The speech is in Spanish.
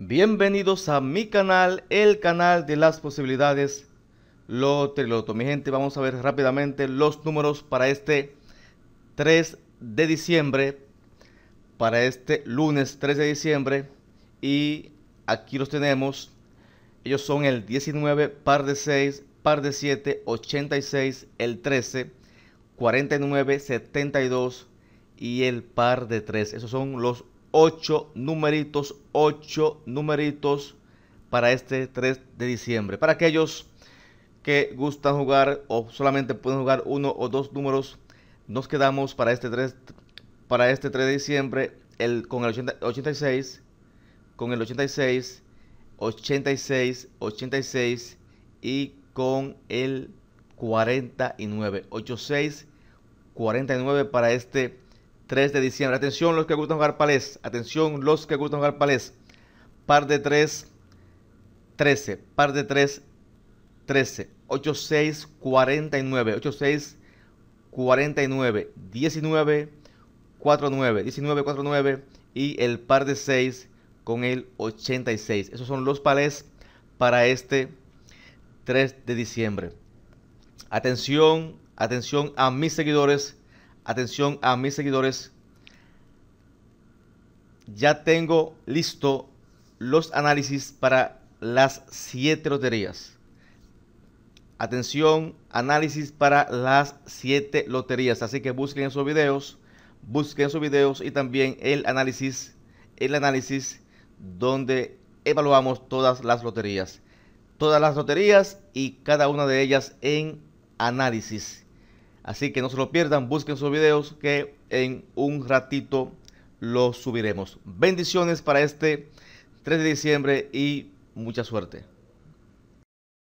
Bienvenidos a mi canal, el canal de las posibilidades Loteriloto. Mi gente, vamos a ver rápidamente los números para este 3 de diciembre, para este lunes 3 de diciembre. Y aquí los tenemos. Ellos son el 19, par de 6, par de 7, 86, el 13, 49, 72 y el par de 3. Esos son los 8 numeritos, 8 numeritos para este 3 de diciembre. Para aquellos que gustan jugar o solamente pueden jugar uno o dos números, nos quedamos para este 3, para este 3 de diciembre el, con el 86, con el 86, 86, 86 y con el 49. 86, 49 para este 3 de diciembre. Atención los que gustan jugar palés. Atención los que gustan jugar palés. Par de 3, 13. Par de 3, 13. 8, 6, 49. 8, 6, 49. 19, 49, 19, 49 Y el par de 6 con el 86. Esos son los palés para este 3 de diciembre. Atención, atención a mis seguidores atención a mis seguidores, ya tengo listo los análisis para las siete loterías. Atención, análisis para las siete loterías. Así que busquen sus videos, busquen sus videos y también el análisis, el análisis donde evaluamos todas las loterías. Todas las loterías y cada una de ellas en análisis. Así que no se lo pierdan, busquen sus videos que en un ratito los subiremos. Bendiciones para este 3 de diciembre y mucha suerte.